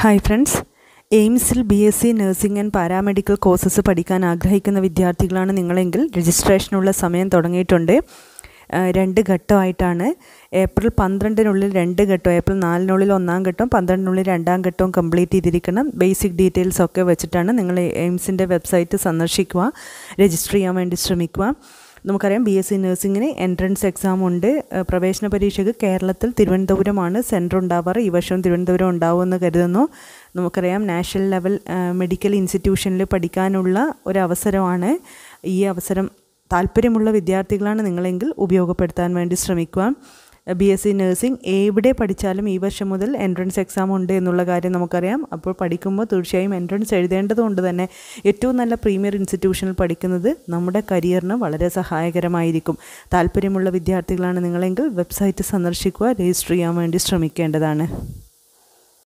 hi friends എയിംസിൽ B S C nursing and paramedical courses പഠിക്കാൻ ആഗ്രഹിക്കുന്ന വിദ്യാർത്ഥികളാണ് നിങ്ങളെങ്കിൽ രജിസ്ട്രേഷനുള്ള സമയം തുടങ്ങിയിട്ടുണ്ട് രണ്ട് ഘട്ടമായിട്ടാണ് ഏപ്രിൽ പന്ത്രണ്ടിനുള്ളിൽ രണ്ട് ഘട്ടം ഏപ്രിൽ നാലിനുള്ളിൽ ഒന്നാം ഘട്ടം പന്ത്രണ്ടിനുള്ളിൽ രണ്ടാം ഘട്ടവും കംപ്ലീറ്റ് ചെയ്തിരിക്കണം ബേസിക് ഡീറ്റെയിൽസ് ഒക്കെ വെച്ചിട്ടാണ് നിങ്ങൾ എയിംസിൻ്റെ വെബ്സൈറ്റ് സന്ദർശിക്കുക രജിസ്റ്റർ ചെയ്യാൻ വേണ്ടി ശ്രമിക്കുക നമുക്കറിയാം ബി എസ് സി നഴ്സിങ്ങിന് എൻട്രൻസ് എക്സാം ഉണ്ട് പ്രവേശന പരീക്ഷയ്ക്ക് കേരളത്തിൽ തിരുവനന്തപുരമാണ് സെൻറ്റർ ഉണ്ടാവാറ് ഈ വർഷം തിരുവനന്തപുരം ഉണ്ടാവുമെന്ന് കരുതുന്നു നമുക്കറിയാം നാഷണൽ ലെവൽ മെഡിക്കൽ ഇൻസ്റ്റിറ്റ്യൂഷനിൽ പഠിക്കാനുള്ള ഒരു അവസരമാണ് ഈ അവസരം താല്പര്യമുള്ള വിദ്യാർത്ഥികളാണ് നിങ്ങളെങ്കിൽ ഉപയോഗപ്പെടുത്താൻ വേണ്ടി ശ്രമിക്കുക ബി എസ് സി നഴ്സിംഗ് എവിടെ പഠിച്ചാലും ഈ വർഷം മുതൽ എൻട്രൻസ് എക്സാം ഉണ്ട് എന്നുള്ള കാര്യം നമുക്കറിയാം അപ്പോൾ പഠിക്കുമ്പോൾ തീർച്ചയായും എൻട്രൻസ് എഴുതേണ്ടതുകൊണ്ട് തന്നെ ഏറ്റവും നല്ല പ്രീമിയർ ഇൻസ്റ്റിറ്റ്യൂഷനിൽ പഠിക്കുന്നത് നമ്മുടെ കരിയറിന് വളരെ സഹായകരമായിരിക്കും താല്പര്യമുള്ള വിദ്യാർത്ഥികളാണ് നിങ്ങളെങ്കിൽ വെബ്സൈറ്റ് സന്ദർശിക്കുക രജിസ്റ്റർ ചെയ്യാൻ വേണ്ടി ശ്രമിക്കേണ്ടതാണ്